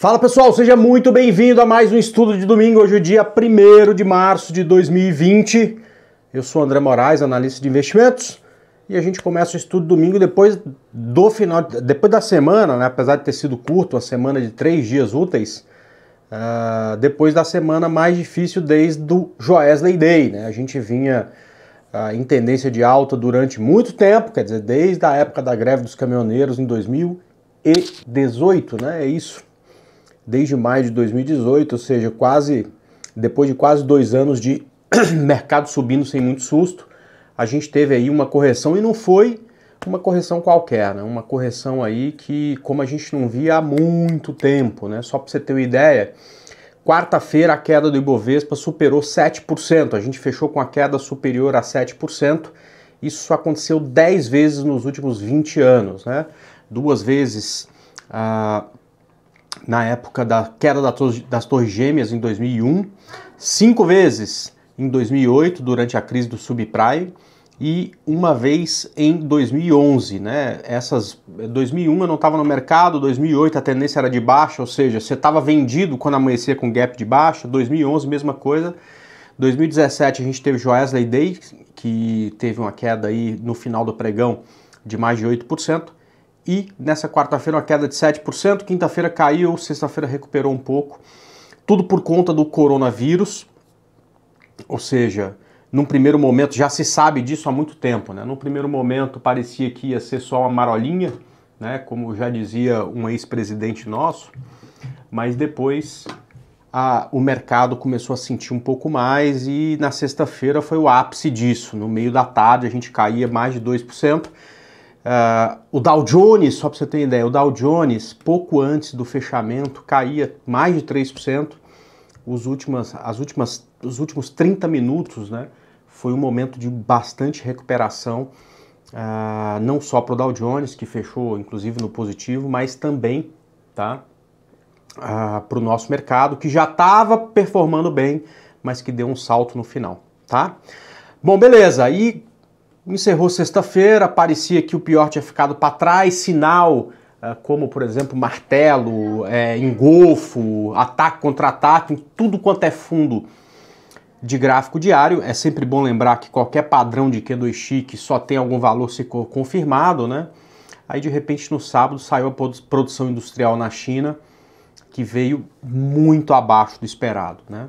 Fala pessoal, seja muito bem-vindo a mais um estudo de domingo. Hoje é o dia 1 de março de 2020. Eu sou André Moraes, analista de investimentos, e a gente começa o estudo domingo depois do final, depois da semana, né? apesar de ter sido curto, uma semana de três dias úteis, uh, depois da semana mais difícil desde o Joesley Day. Né? A gente vinha uh, em tendência de alta durante muito tempo, quer dizer, desde a época da greve dos caminhoneiros em 2018, né? É isso desde maio de 2018, ou seja, quase depois de quase dois anos de mercado subindo sem muito susto, a gente teve aí uma correção e não foi uma correção qualquer, né? uma correção aí que, como a gente não via há muito tempo, né? só para você ter uma ideia, quarta-feira a queda do Ibovespa superou 7%, a gente fechou com a queda superior a 7%, isso aconteceu 10 vezes nos últimos 20 anos, né? duas vezes ah, na época da queda das Torres Gêmeas em 2001, cinco vezes em 2008 durante a crise do subprime e uma vez em 2011, né? Essas 2001 eu não estava no mercado, 2008 a tendência era de baixa, ou seja, você estava vendido quando amanhecia com gap de baixa, 2011 mesma coisa. 2017 a gente teve Joesley Day, que teve uma queda aí no final do pregão de mais de 8% e nessa quarta-feira uma queda de 7%, quinta-feira caiu, sexta-feira recuperou um pouco. Tudo por conta do coronavírus, ou seja, num primeiro momento, já se sabe disso há muito tempo, né? Num primeiro momento parecia que ia ser só uma marolinha, né? Como já dizia um ex-presidente nosso, mas depois a, o mercado começou a sentir um pouco mais e na sexta-feira foi o ápice disso. No meio da tarde a gente caía mais de 2%. Uh, o Dow Jones, só para você ter ideia, o Dow Jones, pouco antes do fechamento, caía mais de 3%. Os, últimas, as últimas, os últimos 30 minutos né, foi um momento de bastante recuperação, uh, não só para o Dow Jones, que fechou inclusive no positivo, mas também tá, uh, ah, para o nosso mercado, que já estava performando bem, mas que deu um salto no final. Tá? Bom, beleza. E Encerrou sexta-feira, parecia que o pior tinha ficado para trás, sinal eh, como, por exemplo, martelo, é, engolfo, ataque contra ataque, tudo quanto é fundo de gráfico diário. É sempre bom lembrar que qualquer padrão de Q2 que só tem algum valor se confirmado, né? Aí de repente no sábado saiu a produção industrial na China, que veio muito abaixo do esperado, né?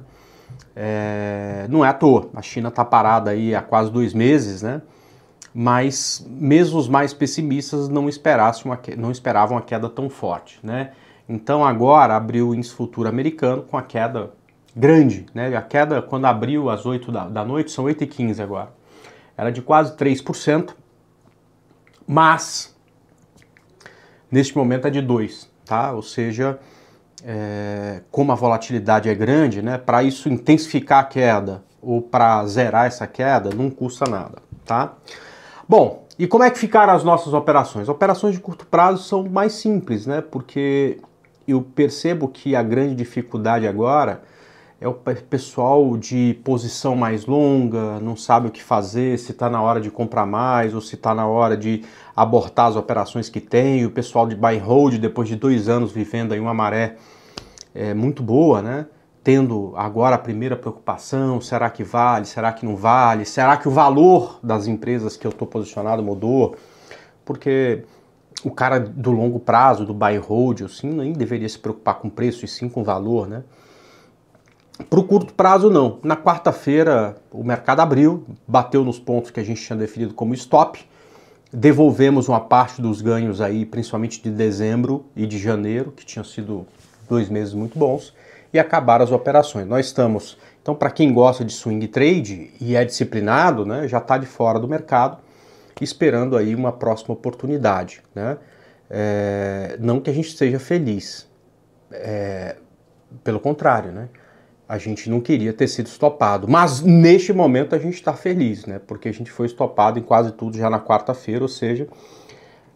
É, não é à toa, a China está parada aí há quase dois meses, né? mas mesmo os mais pessimistas não, esperassem uma, não esperavam uma queda tão forte, né? Então agora abriu o índice futuro americano com a queda grande, né? A queda quando abriu às 8 da, da noite, são 8 e 15 agora, era de quase 3%, mas neste momento é de 2, tá? Ou seja, é, como a volatilidade é grande, né? Para isso intensificar a queda ou para zerar essa queda não custa nada, tá? Bom, e como é que ficaram as nossas operações? Operações de curto prazo são mais simples, né? Porque eu percebo que a grande dificuldade agora é o pessoal de posição mais longa, não sabe o que fazer, se está na hora de comprar mais ou se está na hora de abortar as operações que tem. O pessoal de buy and hold, depois de dois anos vivendo aí uma maré é, muito boa, né? tendo agora a primeira preocupação: será que vale? Será que não vale? Será que o valor das empresas que eu estou posicionado mudou? Porque o cara do longo prazo, do buy and hold, assim, nem deveria se preocupar com preço e sim com valor, né? Para o curto prazo, não. Na quarta-feira, o mercado abriu, bateu nos pontos que a gente tinha definido como stop, devolvemos uma parte dos ganhos aí, principalmente de dezembro e de janeiro, que tinham sido dois meses muito bons e acabar as operações. Nós estamos, então, para quem gosta de swing trade e é disciplinado, né, já está de fora do mercado, esperando aí uma próxima oportunidade. Né? É, não que a gente seja feliz, é, pelo contrário, né? a gente não queria ter sido estopado. Mas neste momento a gente está feliz, né? Porque a gente foi estopado em quase tudo já na quarta-feira, ou seja,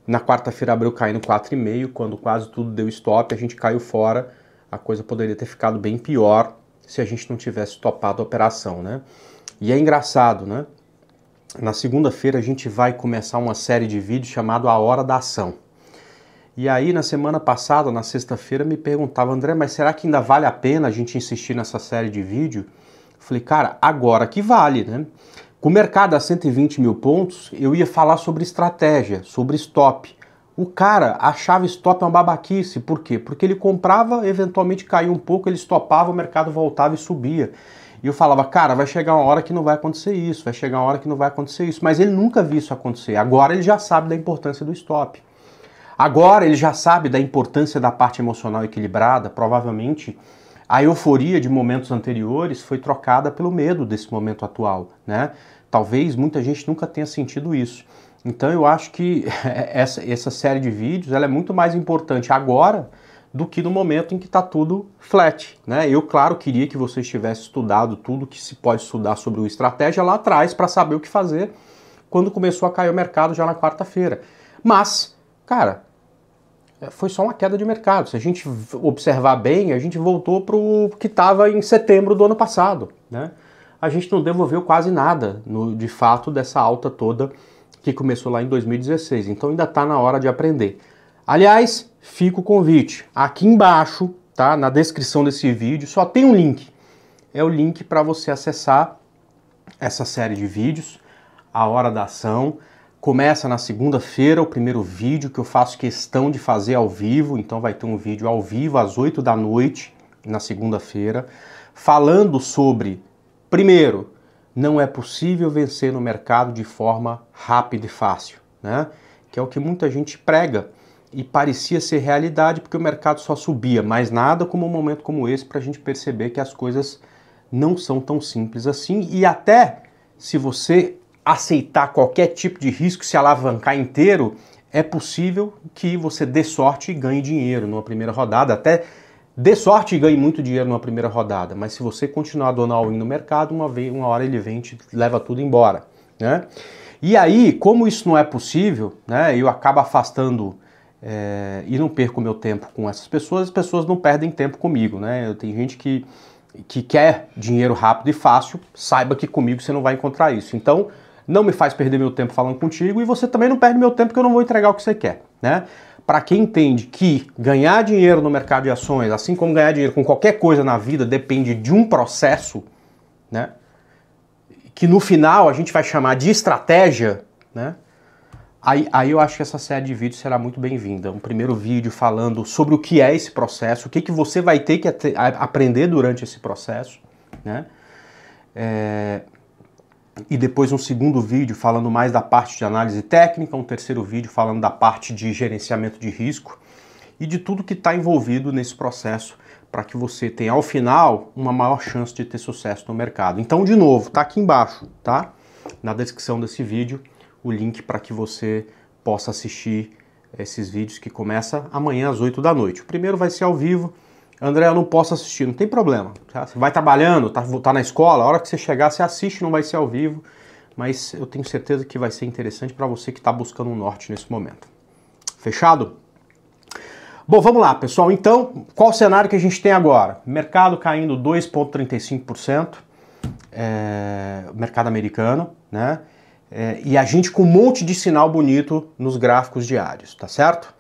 na quarta-feira abriu caindo 4,5, quando quase tudo deu stop, a gente caiu fora a coisa poderia ter ficado bem pior se a gente não tivesse topado a operação, né? E é engraçado, né? Na segunda-feira a gente vai começar uma série de vídeos chamado A Hora da Ação. E aí, na semana passada, na sexta-feira, me perguntava, André, mas será que ainda vale a pena a gente insistir nessa série de vídeo? falei, cara, agora que vale, né? Com o mercado a 120 mil pontos, eu ia falar sobre estratégia, sobre stop, o cara achava stop é uma babaquice, por quê? Porque ele comprava, eventualmente caía um pouco, ele stopava, o mercado voltava e subia. E eu falava, cara, vai chegar uma hora que não vai acontecer isso, vai chegar uma hora que não vai acontecer isso. Mas ele nunca viu isso acontecer. Agora ele já sabe da importância do stop. Agora ele já sabe da importância da parte emocional equilibrada. Provavelmente a euforia de momentos anteriores foi trocada pelo medo desse momento atual, né? Talvez muita gente nunca tenha sentido isso. Então eu acho que essa, essa série de vídeos ela é muito mais importante agora do que no momento em que está tudo flat. Né? Eu, claro, queria que você tivesse estudado tudo que se pode estudar sobre o estratégia lá atrás para saber o que fazer quando começou a cair o mercado já na quarta-feira. Mas, cara, é, foi só uma queda de mercado. Se a gente observar bem, a gente voltou para o que estava em setembro do ano passado. Né? A gente não devolveu quase nada, no, de fato, dessa alta toda que começou lá em 2016. Então ainda está na hora de aprender. Aliás, fica o convite. Aqui embaixo, tá? Na descrição desse vídeo, só tem um link. É o link para você acessar essa série de vídeos, a hora da ação. Começa na segunda-feira o primeiro vídeo que eu faço questão de fazer ao vivo, então vai ter um vídeo ao vivo às 8 da noite na segunda-feira, falando sobre primeiro não é possível vencer no mercado de forma rápida e fácil, né? que é o que muita gente prega e parecia ser realidade porque o mercado só subia, mas nada como um momento como esse para a gente perceber que as coisas não são tão simples assim e até se você aceitar qualquer tipo de risco, se alavancar inteiro, é possível que você dê sorte e ganhe dinheiro numa primeira rodada, até Dê sorte e ganhe muito dinheiro numa primeira rodada, mas se você continuar dando all-in no mercado, uma, vez, uma hora ele vem e te leva tudo embora. Né? E aí, como isso não é possível, né, eu acabo afastando é, e não perco meu tempo com essas pessoas, as pessoas não perdem tempo comigo. Né? Eu, tem gente que, que quer dinheiro rápido e fácil, saiba que comigo você não vai encontrar isso. Então, não me faz perder meu tempo falando contigo e você também não perde meu tempo que eu não vou entregar o que você quer. Né? para quem entende que ganhar dinheiro no mercado de ações, assim como ganhar dinheiro com qualquer coisa na vida, depende de um processo, né? Que no final a gente vai chamar de estratégia, né? Aí, aí eu acho que essa série de vídeos será muito bem-vinda. Um primeiro vídeo falando sobre o que é esse processo, o que, que você vai ter que aprender durante esse processo, né? É, e depois um segundo vídeo falando mais da parte de análise técnica, um terceiro vídeo falando da parte de gerenciamento de risco e de tudo que está envolvido nesse processo para que você tenha ao final uma maior chance de ter sucesso no mercado. Então, de novo, tá aqui embaixo, tá? Na descrição desse vídeo, o link para que você possa assistir esses vídeos que começa amanhã às 8 da noite. O primeiro vai ser ao vivo, André, eu não posso assistir, não tem problema. Tá? Você vai trabalhando, tá, tá na escola, a hora que você chegar, você assiste, não vai ser ao vivo, mas eu tenho certeza que vai ser interessante para você que está buscando um norte nesse momento. Fechado? Bom, vamos lá, pessoal. Então, qual o cenário que a gente tem agora? Mercado caindo 2,35%, é, mercado americano, né? É, e a gente com um monte de sinal bonito nos gráficos diários, tá certo?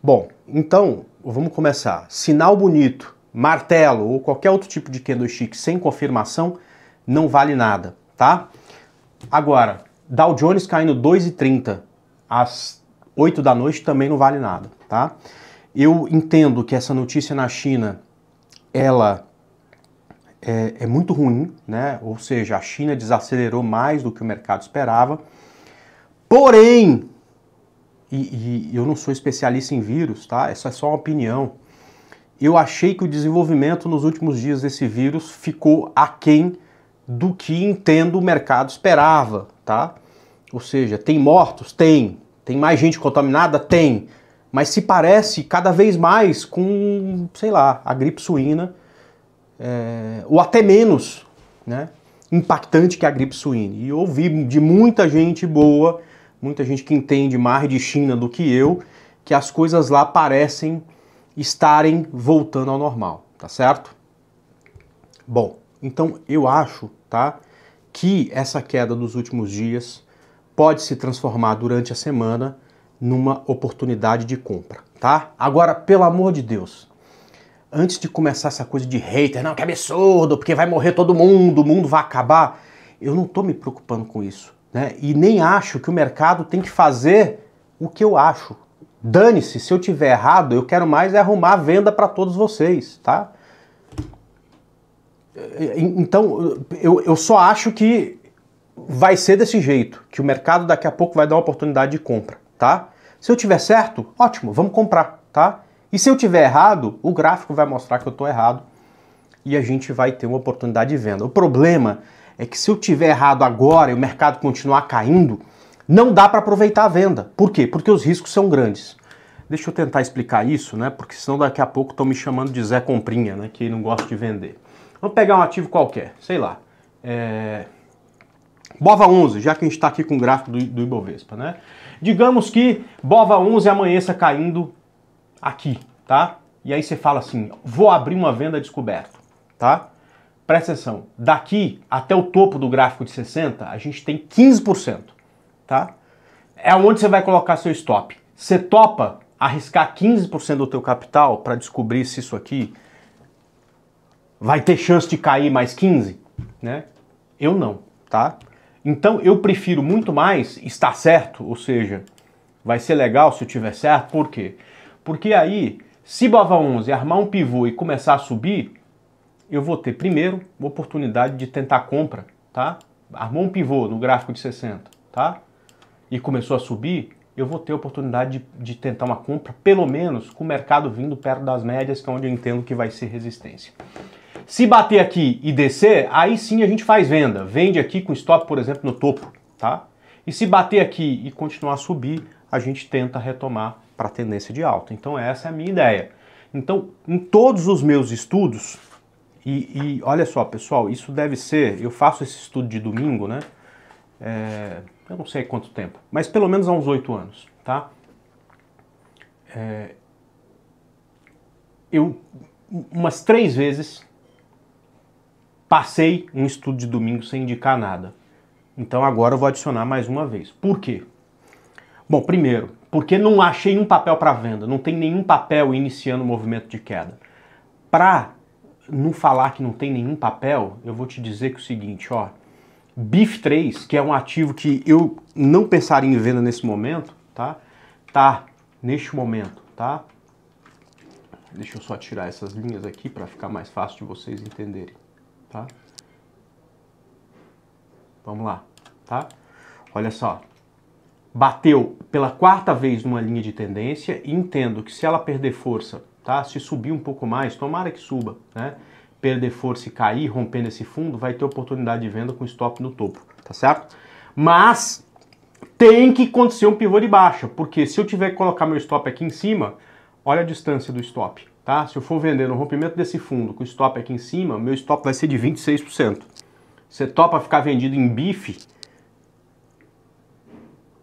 Bom, então, vamos começar. Sinal bonito martelo ou qualquer outro tipo de candlestick sem confirmação, não vale nada, tá? Agora, Dow Jones caindo 2,30 às 8 da noite também não vale nada, tá? Eu entendo que essa notícia na China, ela é, é muito ruim, né? Ou seja, a China desacelerou mais do que o mercado esperava. Porém, e, e eu não sou especialista em vírus, tá? Essa é só uma opinião eu achei que o desenvolvimento nos últimos dias desse vírus ficou aquém do que entendo o mercado esperava, tá? Ou seja, tem mortos? Tem. Tem mais gente contaminada? Tem. Mas se parece cada vez mais com, sei lá, a gripe suína, é, ou até menos, né? Impactante que a gripe suína. E eu ouvi de muita gente boa, muita gente que entende mais de China do que eu, que as coisas lá parecem estarem voltando ao normal, tá certo? Bom, então eu acho, tá, que essa queda dos últimos dias pode se transformar durante a semana numa oportunidade de compra, tá? Agora, pelo amor de Deus, antes de começar essa coisa de hater, não, que absurdo, porque vai morrer todo mundo, o mundo vai acabar, eu não tô me preocupando com isso, né? E nem acho que o mercado tem que fazer o que eu acho, Dane-se, se eu tiver errado, eu quero mais é arrumar venda para todos vocês, tá? É, então, eu, eu só acho que vai ser desse jeito, que o mercado daqui a pouco vai dar uma oportunidade de compra, tá? Se eu tiver certo, ótimo, vamos comprar, tá? E se eu tiver errado, o gráfico vai mostrar que eu estou errado e a gente vai ter uma oportunidade de venda. O problema é que se eu tiver errado agora e o mercado continuar caindo, não dá para aproveitar a venda. Por quê? Porque os riscos são grandes. Deixa eu tentar explicar isso, né? Porque senão daqui a pouco estão me chamando de Zé Comprinha, né? Que não gosta de vender. Vamos pegar um ativo qualquer, sei lá. É... Bova 11, já que a gente está aqui com o gráfico do, do Ibovespa, né? Digamos que Bova 11 amanheça caindo aqui, tá? E aí você fala assim, vou abrir uma venda descoberta, tá? Presta atenção, daqui até o topo do gráfico de 60, a gente tem 15% tá? É onde você vai colocar seu stop. Você topa arriscar 15% do teu capital para descobrir se isso aqui vai ter chance de cair mais 15, né? Eu não, tá? Então eu prefiro muito mais estar certo, ou seja, vai ser legal se eu tiver certo, por quê? Porque aí, se Bava 11 armar um pivô e começar a subir, eu vou ter primeiro uma oportunidade de tentar compra, tá? Armou um pivô no gráfico de 60, tá? e começou a subir, eu vou ter a oportunidade de, de, tentar uma compra, pelo menos com o mercado vindo perto das médias, que é onde eu entendo que vai ser resistência. Se bater aqui e descer, aí sim a gente faz venda. Vende aqui com stop, por exemplo, no topo, tá? E se bater aqui e continuar a subir, a gente tenta retomar para a tendência de alta. Então essa é a minha ideia. Então, em todos os meus estudos, e, e olha só, pessoal, isso deve ser, eu faço esse estudo de domingo, né? É, eu não sei quanto tempo, mas pelo menos há uns oito anos, tá? É, eu umas três vezes passei um estudo de domingo sem indicar nada. Então agora eu vou adicionar mais uma vez. Por quê? Bom, primeiro, porque não achei um papel para venda, não tem nenhum papel iniciando o movimento de queda. Para não falar que não tem nenhum papel, eu vou te dizer que é o seguinte, ó, BIF3, que é um ativo que eu não pensaria em venda nesse momento, tá? Tá neste momento, tá? Deixa eu só tirar essas linhas aqui para ficar mais fácil de vocês entenderem, tá? Vamos lá, tá? Olha só. Bateu pela quarta vez numa linha de tendência e entendo que se ela perder força, tá? Se subir um pouco mais, tomara que suba, né? perder força e cair, rompendo esse fundo, vai ter oportunidade de venda com stop no topo, tá certo? Mas tem que acontecer um pivô de baixa, porque se eu tiver que colocar meu stop aqui em cima, olha a distância do stop, tá? Se eu for vender no rompimento desse fundo com stop aqui em cima, meu stop vai ser de 26%. Você topa ficar vendido em bife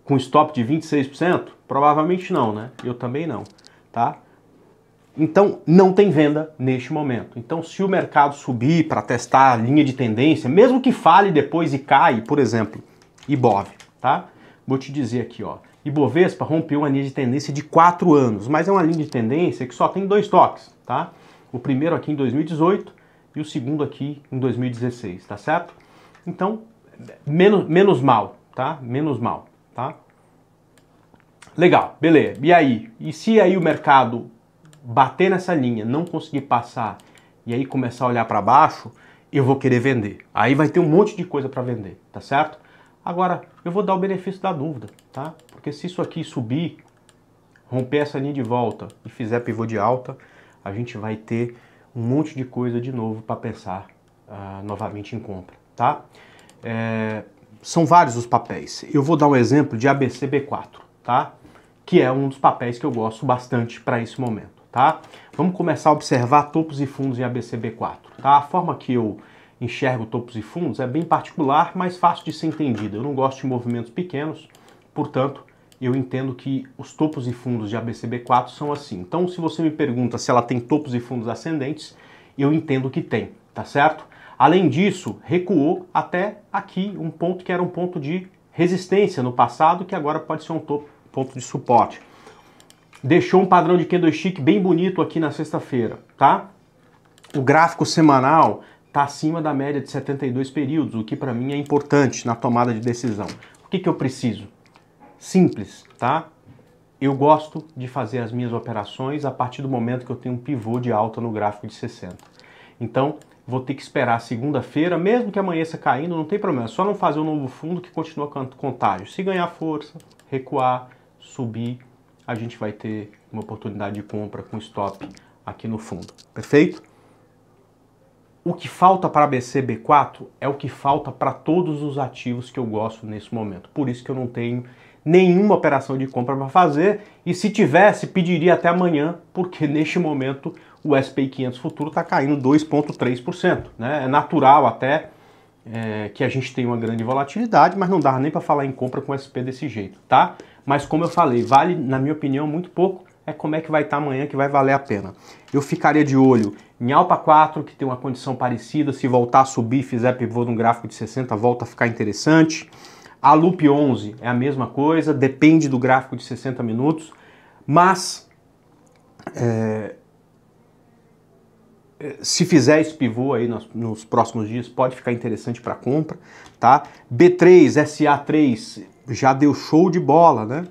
com stop de 26%? Provavelmente não, né? Eu também não, tá? Então não tem venda neste momento. Então, se o mercado subir para testar a linha de tendência, mesmo que fale depois e cai, por exemplo, Ibov, tá? Vou te dizer aqui, ó. Ibovespa rompeu uma linha de tendência de 4 anos, mas é uma linha de tendência que só tem dois toques, tá? O primeiro aqui em 2018 e o segundo aqui em 2016, tá certo? Então, menos, menos mal, tá? Menos mal, tá? Legal, beleza. E aí? E se aí o mercado bater nessa linha, não conseguir passar e aí começar a olhar para baixo, eu vou querer vender. Aí vai ter um monte de coisa para vender, tá certo? Agora, eu vou dar o benefício da dúvida, tá? Porque se isso aqui subir, romper essa linha de volta e fizer pivô de alta, a gente vai ter um monte de coisa de novo para pensar uh, novamente em compra, tá? É, são vários os papéis. Eu vou dar um exemplo de ABCB4, tá? Que é um dos papéis que eu gosto bastante para esse momento tá? Vamos começar a observar topos e fundos em ABCB4, tá? A forma que eu enxergo topos e fundos é bem particular, mas fácil de ser entendida. Eu não gosto de movimentos pequenos, portanto, eu entendo que os topos e fundos de ABCB4 são assim. Então, se você me pergunta se ela tem topos e fundos ascendentes, eu entendo que tem, tá certo? Além disso, recuou até aqui um ponto que era um ponto de resistência no passado, que agora pode ser um topo, ponto de suporte deixou um padrão de candlestick bem bonito aqui na sexta-feira, tá? O gráfico semanal está acima da média de 72 períodos, o que para mim é importante na tomada de decisão. O que, que eu preciso? Simples, tá? Eu gosto de fazer as minhas operações a partir do momento que eu tenho um pivô de alta no gráfico de 60. Então, vou ter que esperar segunda-feira, mesmo que amanheça caindo, não tem problema. É só não fazer um novo fundo que continua contágio. Se ganhar força, recuar, subir, a gente vai ter uma oportunidade de compra com stop aqui no fundo. Perfeito? O que falta para a BCB4 é o que falta para todos os ativos que eu gosto nesse momento. Por isso que eu não tenho nenhuma operação de compra para fazer e se tivesse, pediria até amanhã, porque neste momento o S&P 500 futuro está caindo 2,3%. Né? É natural até é, que a gente tem uma grande volatilidade, mas não dá nem para falar em compra com SP desse jeito, tá? Mas como eu falei, vale, na minha opinião, muito pouco. É como é que vai estar tá amanhã que vai valer a pena. Eu ficaria de olho em Alpa 4, que tem uma condição parecida. Se voltar a subir, fizer pivô num gráfico de 60, volta a ficar interessante. A Loop 11 é a mesma coisa, depende do gráfico de 60 minutos. Mas é, se fizer esse pivô aí nos, nos próximos dias, pode ficar interessante para compra, tá? B3, SA3 já deu show de bola, né?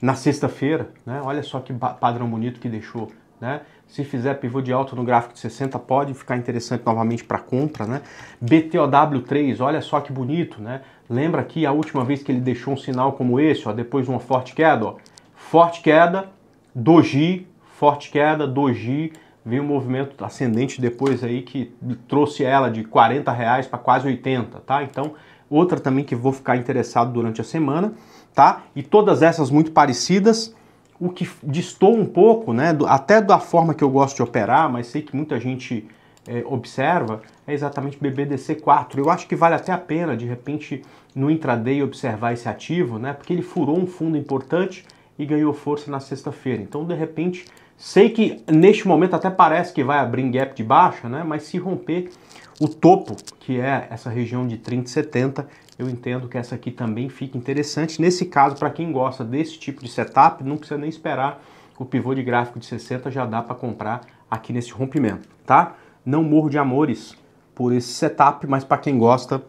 Na sexta-feira, né? Olha só que padrão bonito que deixou, né? Se fizer pivô de alta no gráfico de 60, pode ficar interessante novamente para compra, né? BTOW3, olha só que bonito, né? Lembra aqui a última vez que ele deixou um sinal como esse, ó, depois de uma forte queda, ó. Forte queda, doji, forte queda, doji, vem um movimento ascendente depois aí que trouxe ela de 40 reais para quase 80, tá? Então, outra também que vou ficar interessado durante a semana, tá? E todas essas muito parecidas, o que distou um pouco, né? Do, até da forma que eu gosto de operar, mas sei que muita gente é, observa, é exatamente BBDC4. Eu acho que vale até a pena, de repente, no intraday observar esse ativo, né? Porque ele furou um fundo importante e ganhou força na sexta-feira. Então, de repente Sei que neste momento até parece que vai abrir um gap de baixa, né? mas se romper o topo, que é essa região de 30,70, eu entendo que essa aqui também fica interessante. Nesse caso, para quem gosta desse tipo de setup, não precisa nem esperar o pivô de gráfico de 60, já dá para comprar aqui nesse rompimento, tá? Não morro de amores por esse setup, mas para quem gosta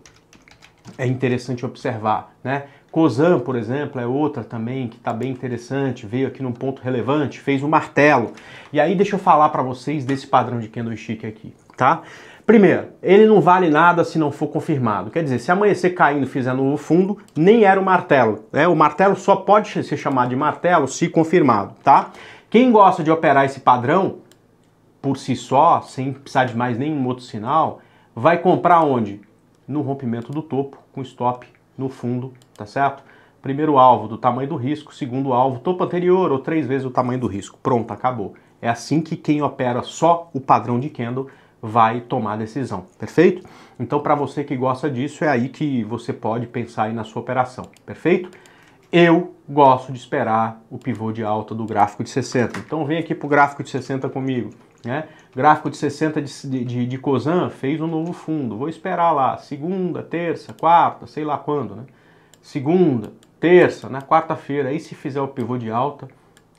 é interessante observar, né? Cozan, por exemplo, é outra também que está bem interessante, veio aqui num ponto relevante, fez um martelo. E aí deixa eu falar para vocês desse padrão de candlestick aqui, tá? Primeiro, ele não vale nada se não for confirmado. Quer dizer, se amanhecer caindo fizer novo fundo, nem era o martelo. Né? O martelo só pode ser chamado de martelo se confirmado, tá? Quem gosta de operar esse padrão por si só, sem precisar de mais nenhum outro sinal, vai comprar onde? No rompimento do topo com stop no fundo, tá certo? Primeiro alvo do tamanho do risco, segundo alvo topo anterior ou três vezes o tamanho do risco. Pronto, acabou. É assim que quem opera só o padrão de candle vai tomar decisão, perfeito? Então, para você que gosta disso, é aí que você pode pensar aí na sua operação, perfeito? Eu gosto de esperar o pivô de alta do gráfico de 60. Então, vem aqui para o gráfico de 60 comigo. Né? Gráfico de 60 de, de, de Cosan fez um novo fundo. Vou esperar lá, segunda, terça, quarta, sei lá quando. Né? Segunda, terça, na quarta-feira. Aí se fizer o pivô de alta,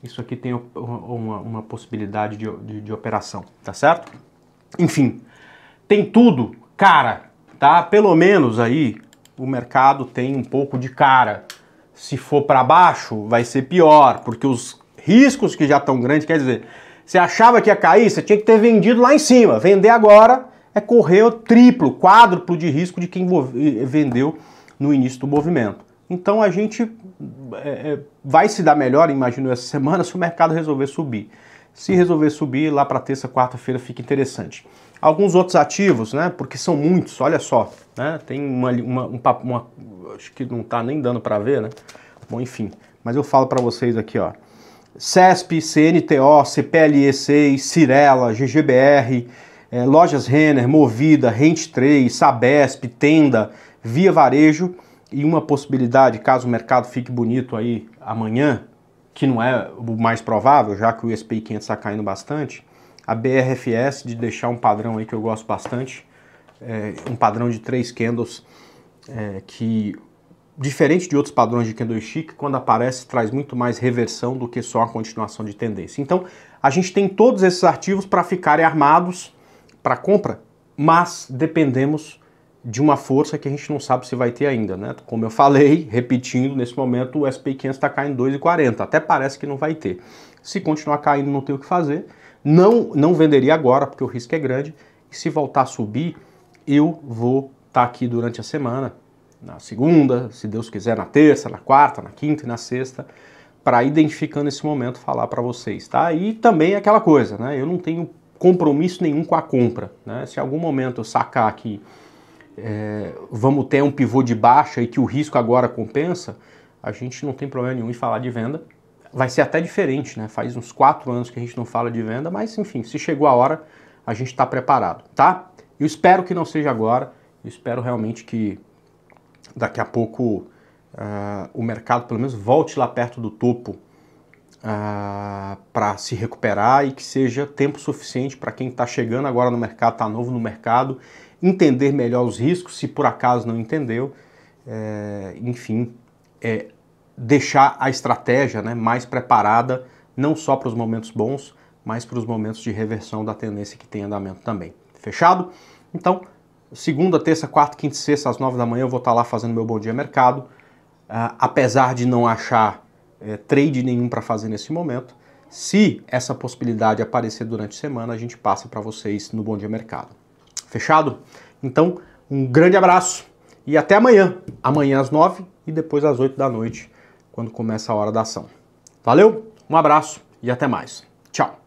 isso aqui tem uma, uma possibilidade de, de, de operação, tá certo? Enfim, tem tudo, cara, tá? Pelo menos aí o mercado tem um pouco de cara. Se for para baixo, vai ser pior, porque os riscos que já estão grandes, quer dizer, você achava que ia cair? Você tinha que ter vendido lá em cima. Vender agora é correr o triplo, quádruplo de risco de quem eh, vendeu no início do movimento. Então a gente é, vai se dar melhor, imagino, essa semana se o mercado resolver subir. Se resolver subir, lá para terça, quarta-feira fica interessante. Alguns outros ativos, né? Porque são muitos, olha só. Né, tem uma, uma, um, uma. Acho que não está nem dando para ver, né? Bom, enfim. Mas eu falo para vocês aqui, ó. CESP, CNTO, CPLE6, Cirela, GGBR, eh, Lojas Renner, Movida, Rente3, Sabesp, Tenda, Via Varejo e uma possibilidade, caso o mercado fique bonito aí amanhã, que não é o mais provável, já que o SP 500 está caindo bastante, a BRFS de deixar um padrão aí que eu gosto bastante, é, um padrão de três candles é, que diferente de outros padrões de candlestick, quando aparece traz muito mais reversão do que só a continuação de tendência. Então, a gente tem todos esses ativos para ficarem armados para compra, mas dependemos de uma força que a gente não sabe se vai ter ainda, né? Como eu falei, repetindo, nesse momento o S&P 500 está caindo 2,40, até parece que não vai ter. Se continuar caindo, não tem o que fazer. Não, não venderia agora, porque o risco é grande. E se voltar a subir, eu vou estar tá aqui durante a semana na segunda, se Deus quiser, na terça, na quarta, na quinta e na sexta, para identificando esse momento falar para vocês, tá? E também é aquela coisa, né? Eu não tenho compromisso nenhum com a compra, né? Se em algum momento eu sacar que é, vamos ter um pivô de baixa e que o risco agora compensa, a gente não tem problema nenhum em falar de venda. Vai ser até diferente, né? Faz uns quatro anos que a gente não fala de venda, mas enfim, se chegou a hora, a gente está preparado, tá? Eu espero que não seja agora, eu espero realmente que daqui a pouco uh, o mercado, pelo menos, volte lá perto do topo uh, ah, para se recuperar e que seja tempo suficiente para quem está chegando agora no mercado, está novo no mercado, entender melhor os riscos, se por acaso não entendeu, é, enfim, é, deixar a estratégia né, mais preparada, não só para os momentos bons, mas para os momentos de reversão da tendência que tem andamento também. Fechado? Então, Segunda, terça, quarta, quinta e sexta, às nove da manhã, eu vou estar lá fazendo meu Bom Dia Mercado. Uh, apesar de não achar eh, trade nenhum para fazer nesse momento, se essa possibilidade aparecer durante a semana, a gente passa para vocês no Bom Dia Mercado. Fechado? Então, um grande abraço e até amanhã. Amanhã às nove e depois às oito da noite, quando começa a hora da ação. Valeu, um abraço e até mais. Tchau!